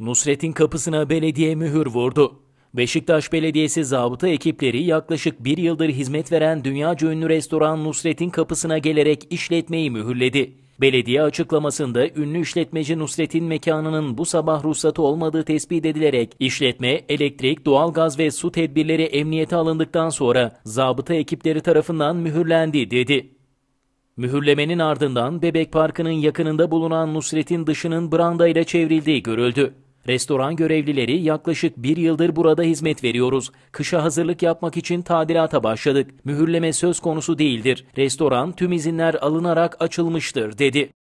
Nusret'in kapısına belediye mühür vurdu. Beşiktaş Belediyesi zabıta ekipleri yaklaşık bir yıldır hizmet veren dünyaca ünlü restoran Nusret'in kapısına gelerek işletmeyi mühürledi. Belediye açıklamasında ünlü işletmeci Nusret'in mekanının bu sabah ruhsatı olmadığı tespit edilerek işletme, elektrik, doğalgaz ve su tedbirleri emniyete alındıktan sonra zabıta ekipleri tarafından mühürlendi dedi. Mühürlemenin ardından Bebek Parkı'nın yakınında bulunan Nusret'in dışının brandayla çevrildiği görüldü. Restoran görevlileri yaklaşık bir yıldır burada hizmet veriyoruz. Kışa hazırlık yapmak için tadilata başladık. Mühürleme söz konusu değildir. Restoran tüm izinler alınarak açılmıştır dedi.